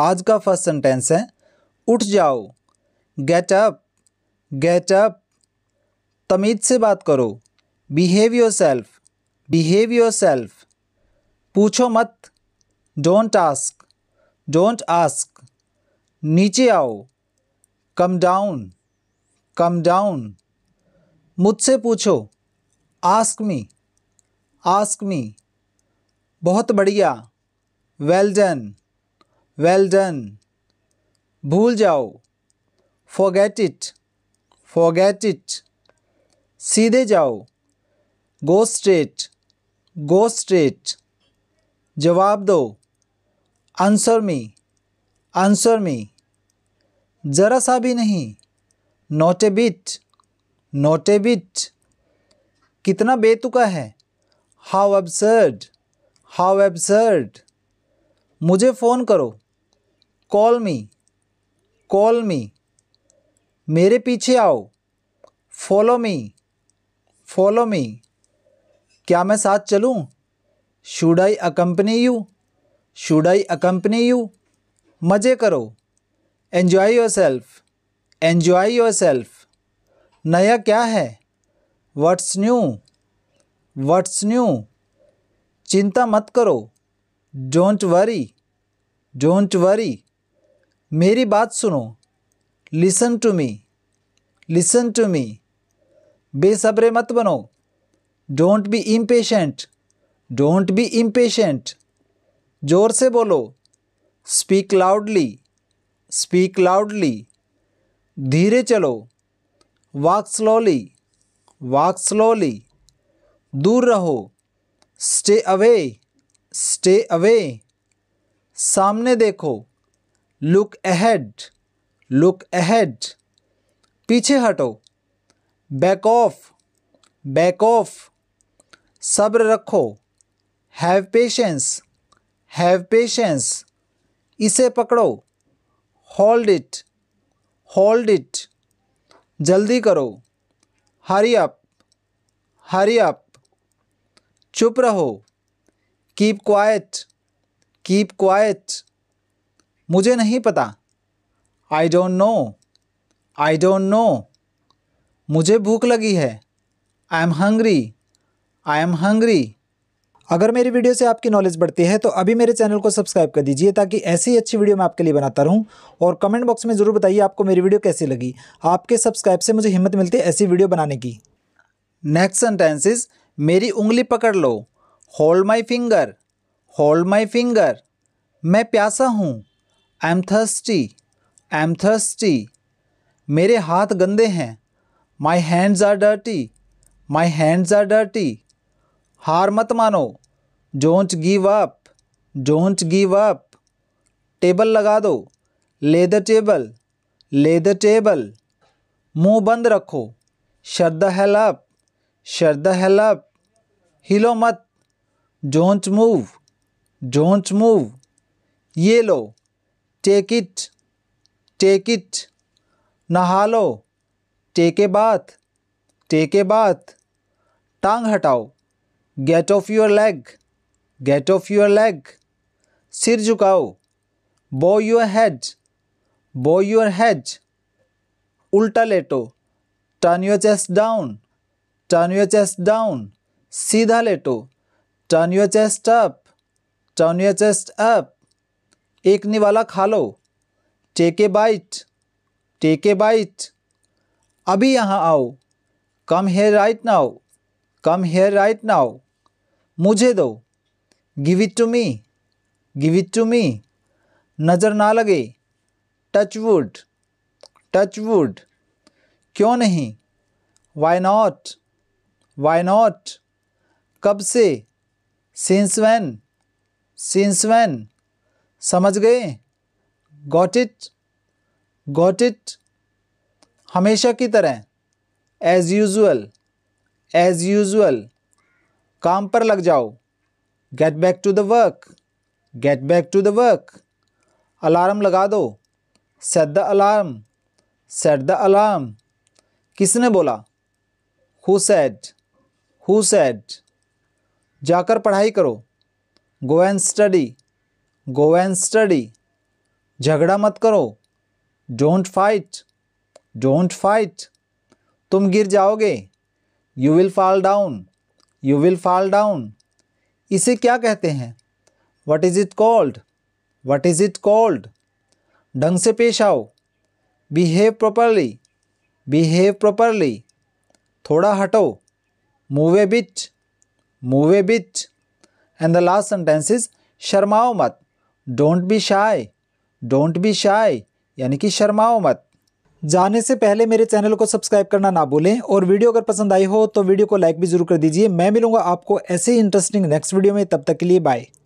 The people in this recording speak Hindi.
आज का फर्स्ट सेंटेंस है उठ जाओ गेट अप गेट अप तमीज से बात करो behave yourself behave yourself पूछो मत डोंट आस्क डोंट आस्क नीचे आओ कम डाउन कम डाउन मुझसे पूछो आस्क मी आस्क मी बहुत बढ़िया वेल डन वेल डन भूल जाओ फॉरगेट इट फॉरगेट इट सीधे जाओ गो स्ट्रेट गो स्ट्रेट जवाब दो आंसर मी आंसर मी ज़रा सा भी नहीं not a bit not a bit कितना बेतुका है हाउ एब्सर्ड हाउ एब्सर्ड मुझे फ़ोन करो कॉल मी कॉल मी मेरे पीछे आओ फॉलो मी फॉलो मी क्या मैं साथ चलूँ should I accompany you should I accompany you मज़े करो enjoy yourself enjoy yourself नया क्या है वट्स न्यू वट्स न्यू चिंता मत करो डोंट वरी डोंट वरी मेरी बात सुनो listen to me listen to me बेसब्रे मत बनो don't be impatient don't be impatient जोर से बोलो स्पीक लाउडली स्पीक लाउडली धीरे चलो वॉक स्लोली वॉक स्लोली दूर रहो स्टे अवे स्टे अवे सामने देखो लुक अहेड लुक अहेड पीछे हटो बैक ऑफ बैक ऑफ सब्र रखो हैव पेशेंस हैव पेशेंस इसे पकड़ो होल्ड इट होल्ड इट जल्दी करो हरी अप हरी अप चुप रहो कीप क्वाइट कीप क्वाइट मुझे नहीं पता I don't know I don't know मुझे भूख लगी है I am hungry I am hungry अगर मेरी वीडियो से आपकी नॉलेज बढ़ती है तो अभी मेरे चैनल को सब्सक्राइब कर दीजिए ताकि ऐसी ही अच्छी वीडियो मैं आपके लिए बनाता रहूं और कमेंट बॉक्स में ज़रूर बताइए आपको मेरी वीडियो कैसी लगी आपके सब्सक्राइब से मुझे हिम्मत मिलती है ऐसी वीडियो बनाने की नेक्स्ट सेंटेंस इज मेरी उंगली पकड़ लो hold my finger hold my finger मैं प्यासा हूँ I am thirsty I am thirsty मेरे हाथ गंदे हैं my hands are dirty my hands are dirty हार मत मानो don't give up don't give up table लगा दो lay the table lay the table मुंह बंद रखो shut the hell up shut the hell up हिलो मत डोंट मूव डोंट मूव ये लो टेक इट टेक इट नहा लो take a bath take a bath टांग हटाओ get off your leg get off your leg सिर झुकाओ bow your head bow your head उल्टा लेटो turn your chest down turn your chest down सीधा लेटो turn your chest up turn your chest up एक निवाला खा लो take a bite take a bite अभी यहाँ आओ come here right now come here right now मुझे दो give it to me give it to me नज़र ना लगे टच वुड टच वुड क्यों नहीं वाई नॉट वाई नॉट कब से सिंस वैन सिंस वैन समझ गए गॉट इट गॉट इट हमेशा की तरह एज़ यूज़ुअल एज़ यूज़ुअल काम पर लग जाओ get back to the work get back to the work alarm लगा दो set the alarm set the alarm किसने बोला हु सेट हु सेट जाकर पढ़ाई करो go and study go and study झगड़ा मत करो डोंट फाइट डोंट फाइट तुम गिर जाओगे you will fall down you will fall down इसे क्या कहते हैं what is it called what is it called ढंग से पेश आओ बिहेव प्रॉपरली बिहेव प्रॉपरली थोड़ा हटो move a bit move a bit and the last sentence is शर्माओ मत don't be shy don't be shy यानी कि शर्माओ मत जाने से पहले मेरे चैनल को सब्सक्राइब करना ना भूलें और वीडियो अगर पसंद आई हो तो वीडियो को लाइक भी जरूर कर दीजिए मैं मिलूंगा आपको ऐसे ही इंटरेस्टिंग नेक्स्ट वीडियो में तब तक के लिए बाय